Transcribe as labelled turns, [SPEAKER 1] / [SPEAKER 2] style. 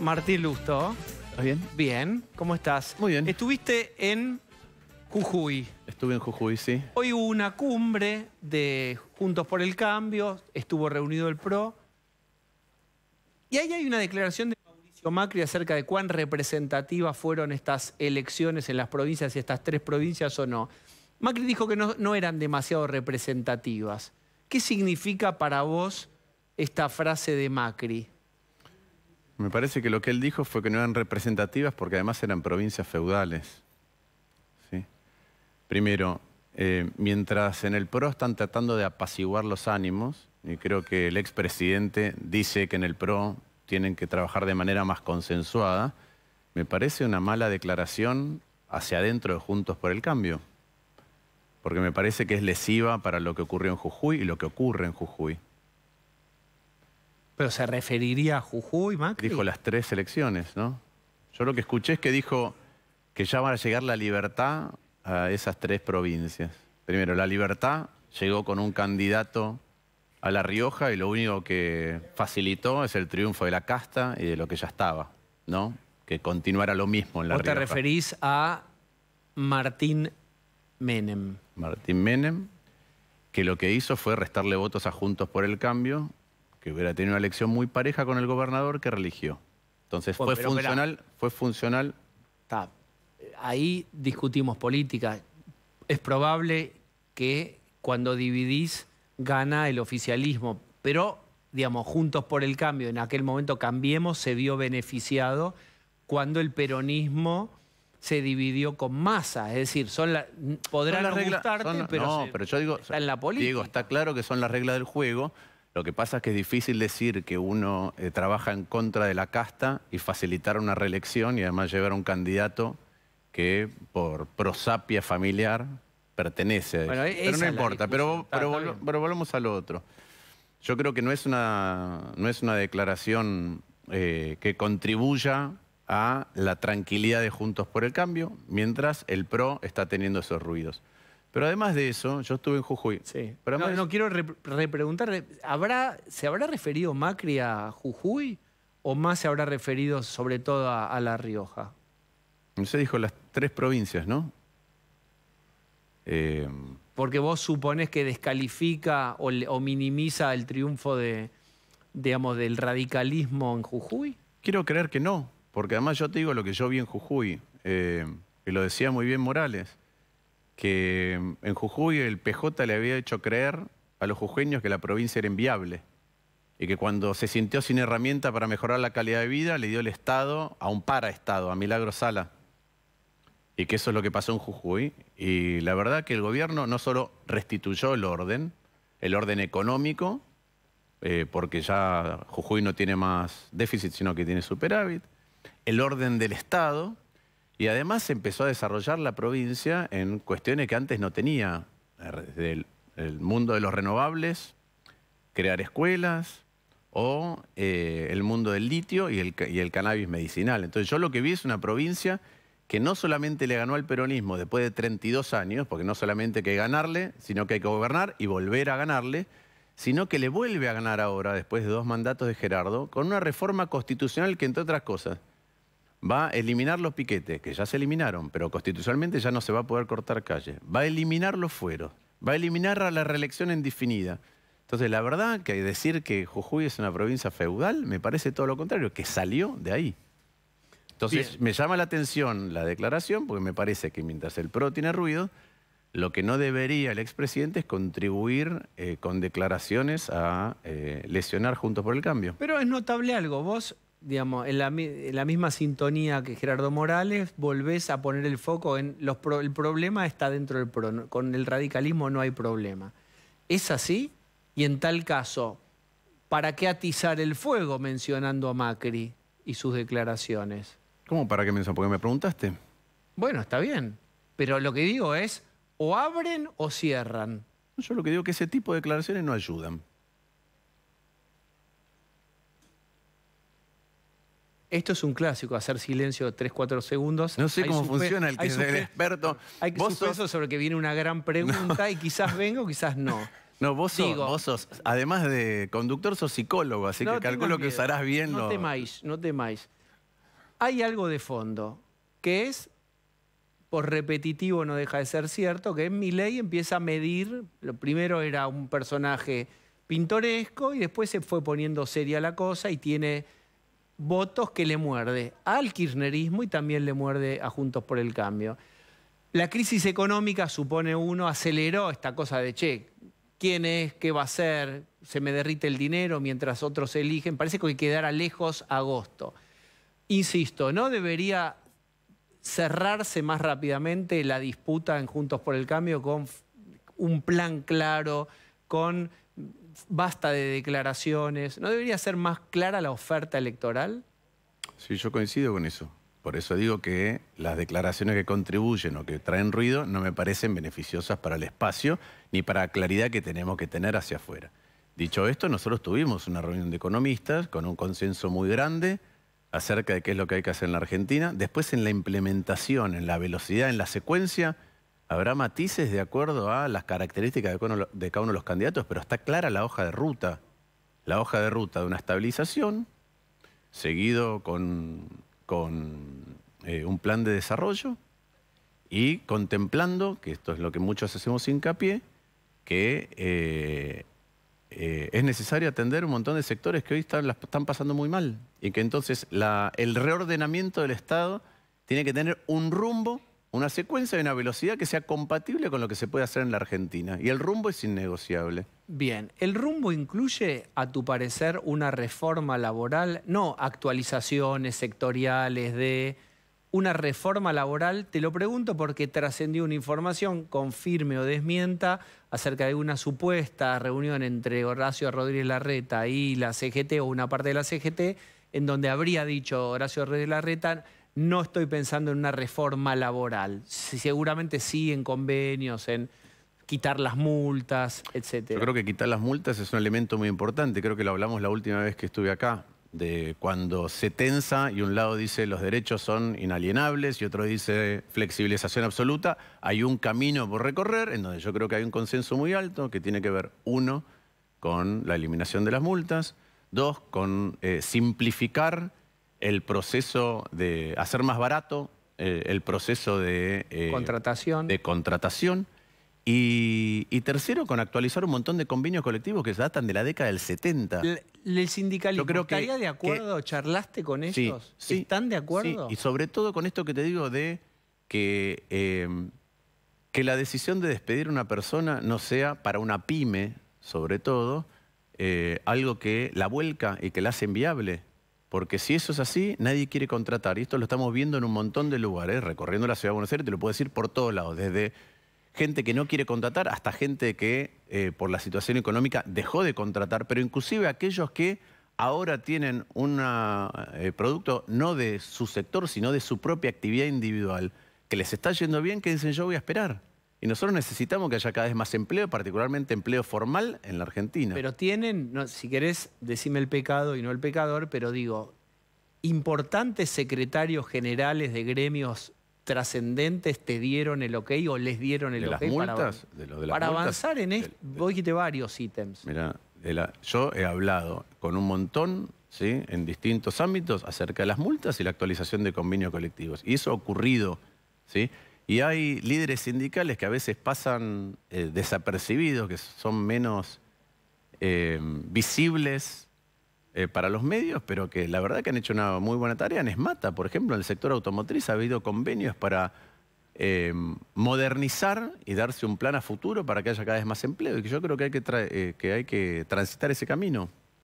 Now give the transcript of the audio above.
[SPEAKER 1] Martín Lusto. ¿Estás bien? Bien, ¿cómo estás? Muy bien. Estuviste en
[SPEAKER 2] Jujuy. Estuve en Jujuy, sí.
[SPEAKER 1] Hoy hubo una cumbre de Juntos por el Cambio, estuvo reunido el PRO. Y ahí hay una declaración de Mauricio Macri acerca de cuán representativas fueron estas elecciones en las provincias, y estas tres provincias o no. Macri dijo que no eran demasiado representativas. ¿Qué significa para vos esta frase de Macri?
[SPEAKER 2] Me parece que lo que él dijo fue que no eran representativas porque además eran provincias feudales. Primero, eh, mientras en el PRO están tratando de apaciguar los ánimos, y creo que el expresidente dice que en el PRO tienen que trabajar de manera más consensuada, me parece una mala declaración hacia adentro de Juntos por el Cambio, porque me parece que es lesiva para lo que ocurrió en Jujuy y lo que ocurre en Jujuy.
[SPEAKER 1] ¿Pero se referiría a Jujuy, Macri? Dijo
[SPEAKER 2] las tres elecciones, ¿no? Yo lo que escuché es que dijo que ya van a llegar la libertad a esas tres provincias. Primero, la libertad llegó con un candidato a La Rioja y lo único que facilitó es el triunfo de la casta y de lo que ya estaba, ¿no? Que continuara lo mismo en La Rioja. Vos te
[SPEAKER 1] referís a Martín
[SPEAKER 2] Menem? Martín Menem, que lo que hizo fue restarle votos a Juntos por el Cambio que hubiera tenido una elección muy pareja con el gobernador que religió. Entonces fue funcional,
[SPEAKER 1] fue funcional. Ahí discutimos política. Es probable que cuando dividís gana el oficialismo, pero digamos, juntos por el cambio, en aquel momento cambiemos, se vio beneficiado cuando el peronismo se dividió con masa. Es decir, son podrán pero, no,
[SPEAKER 2] pero yo digo, en la política. Digo, está claro que son las reglas del juego, lo que pasa es que es difícil decir que uno eh, trabaja en contra de la casta y facilitar una reelección y además llevar a un candidato que por prosapia familiar pertenece a eso. pero no importa, pero, pero, volvamos a lo otro. Yo creo que no es una, no es una declaración eh, que contribuya a la tranquilidad de Juntos por el Cambio, mientras el PRO está teniendo esos ruidos. Pero además de eso, yo estuve en Jujuy. Sí.
[SPEAKER 1] Pero no, quiero ¿se habrá referido Macri a Jujuy o más se habrá referido sobre todo a, La Rioja?
[SPEAKER 2] se dijo las tres provincias, ¿no? Eh,
[SPEAKER 1] porque vos suponés que descalifica o, minimiza el triunfo de, digamos, del radicalismo en Jujuy.
[SPEAKER 2] Quiero creer que no, porque además yo te digo lo que yo vi en Jujuy, eh, y lo decía muy bien Morales que mm, en Jujuy el PJ le había hecho creer a los jujeños que la provincia era inviable y que cuando se sintió sin herramienta para mejorar la calidad de vida, le dio el Estado a un paraestado, a Milagro Sala. Y que eso es lo que pasó en Jujuy. Y la verdad que el gobierno no solo restituyó el orden, el orden económico, eh, porque ya Jujuy no tiene más déficit, sino que tiene superávit, el orden del Estado, y además empezó a desarrollar la provincia en cuestiones que antes no tenía. Er, Desde el, mundo de los renovables, crear escuelas, o eh, el mundo del litio y el, y el cannabis medicinal. Entonces yo lo que vi es una provincia que no solamente le ganó al peronismo después de 32 años, porque no solamente hay que ganarle, sino que hay que gobernar y volver a ganarle, sino que le vuelve a ganar ahora, después de dos mandatos de Gerardo, con una reforma constitucional que, entre otras cosas, va a eliminar los piquetes, que ya se eliminaron, pero constitucionalmente ya no se va a poder cortar calle. Va a eliminar los fueros, va a eliminar a la reelección indefinida. Entonces, la verdad que decir que Jujuy es una provincia feudal me parece todo lo contrario, que salió de ahí. Entonces, me llama la atención la declaración, porque me parece que mientras el PRO tiene ruido, lo que no debería el expresidente es contribuir eh, con declaraciones a eh, lesionar Juntos por el Cambio.
[SPEAKER 1] Pero es notable algo, vos digamos, en la, misma sintonía que Gerardo Morales, volvés a poner el foco en los el problema está dentro del con el radicalismo no hay problema. ¿Es así? Y en tal caso, ¿para qué atizar el fuego mencionando a Macri y sus declaraciones?
[SPEAKER 2] ¿Cómo para qué mencionar? Porque me preguntaste.
[SPEAKER 1] Bueno, está bien, pero lo que digo es, o abren o cierran. Yo lo que digo es que ese tipo de declaraciones no ayudan. Esto es un clásico, hacer silencio 3-4 segundos. No sé cómo funciona el que es el experto. Hay ¿Vos sos... sobre que viene una gran pregunta y quizás vengo, quizás no. No, vos, sigo.
[SPEAKER 2] sos, además de conductor, sos psicólogo, así que calculo que usarás bien. No
[SPEAKER 1] temáis, no temáis. Hay algo de fondo, que es, por repetitivo no deja de ser cierto, que en mi ley empieza a medir, lo primero era un personaje pintoresco y después se fue poniendo seria la cosa y tiene votos que le muerde al kirchnerismo y también le muerde a Juntos por el Cambio. La crisis económica, supone uno, aceleró esta cosa de, che, ¿quién es? ¿Qué va a ser? Se me derrite el dinero mientras otros eligen. Parece que quedará lejos agosto. Insisto, no debería cerrarse más rápidamente la disputa en Juntos por el Cambio con un plan claro, con basta de declaraciones. ¿No debería ser más clara la oferta electoral?
[SPEAKER 2] Sí, yo coincido con eso. Por eso digo que las declaraciones que contribuyen o que traen ruido no me parecen beneficiosas para el espacio ni para la claridad que tenemos que tener hacia afuera. Dicho esto, nosotros tuvimos una reunión de economistas con un consenso muy grande acerca de qué es lo que hay que hacer en la Argentina. Después en la implementación, en la velocidad, en la secuencia, Habrá matices de acuerdo a las características de cada uno de los candidatos, pero está clara la hoja de ruta. La hoja de ruta de una estabilización, seguido con, eh, un plan de desarrollo y contemplando, que esto es lo que muchos hacemos hincapié, que eh, eh, es necesario atender un montón de sectores que hoy están, están pasando muy mal y que entonces el reordenamiento del Estado tiene que tener un rumbo una secuencia de una velocidad que sea compatible con lo que se puede hacer en la Argentina. Y el rumbo es innegociable.
[SPEAKER 1] Bien, ¿el rumbo incluye, a tu parecer, una reforma laboral? No actualizaciones sectoriales de una reforma laboral, te lo pregunto porque trascendió una información, confirme o desmienta, acerca de una supuesta reunión entre Horacio Rodríguez Larreta y la CGT o una parte de la CGT, en donde habría dicho Horacio Rodríguez Larreta, no estoy pensando en una reforma laboral. Seguramente sí en convenios, en quitar las multas, etc. Yo creo
[SPEAKER 2] que quitar las multas es un elemento muy importante. Creo que lo hablamos la última vez que estuve acá, de cuando se tensa y un lado dice los derechos son inalienables y otro dice flexibilización absoluta. Hay un camino por recorrer en donde yo creo que hay un consenso muy alto que tiene que ver, uno, con la eliminación de las multas, dos, con eh, simplificar el proceso de hacer más barato, eh, el proceso de... Eh, contratación. De contratación. Y, tercero, con actualizar un montón de convenios colectivos que se datan de la década del 70.
[SPEAKER 1] El, sindicalismo, creo que, ¿estaría de acuerdo? ¿Charlaste con ellos? ¿Están de acuerdo? y
[SPEAKER 2] sobre todo con esto que te digo de que, em, que la decisión de despedir a una persona no sea para una pyme, sobre todo, eh, algo que la vuelca y que la hace inviable. Porque si eso es así, nadie quiere contratar. Y esto lo estamos viendo en un montón de lugares, ¿eh? recorriendo la ciudad de Buenos Aires, te lo puedo decir por todos lados, desde gente que no quiere contratar hasta gente que eh, por la situación económica dejó de contratar, pero inclusive aquellos que ahora tienen un eh, producto no de su sector, sino de su propia actividad individual, que les está yendo bien, que dicen yo voy a esperar. Y nosotros necesitamos que haya cada vez más empleo, particularmente empleo formal en la Argentina. Pero
[SPEAKER 1] tienen, si querés, decime el pecado y no el pecador, pero digo, importantes secretarios generales de gremios trascendentes te dieron el ok o les dieron el ok las multas, para, avanzar en esto. Vos dijiste varios ítems.
[SPEAKER 2] Mira, yo he hablado con un montón ¿sí? en distintos ámbitos acerca de las multas y la actualización de convenios colectivos. Y eso ha ocurrido. ¿sí? Y hay líderes sindicales que a veces pasan eh, desapercibidos, que son menos eh, visibles eh, para los medios, pero que la verdad que han hecho una muy buena tarea. En ESMATA, por ejemplo, en el sector automotriz ha habido convenios para modernizar y darse un plan a futuro para que haya cada vez más empleo. Y yo creo que hay que, que, hay que transitar ese camino.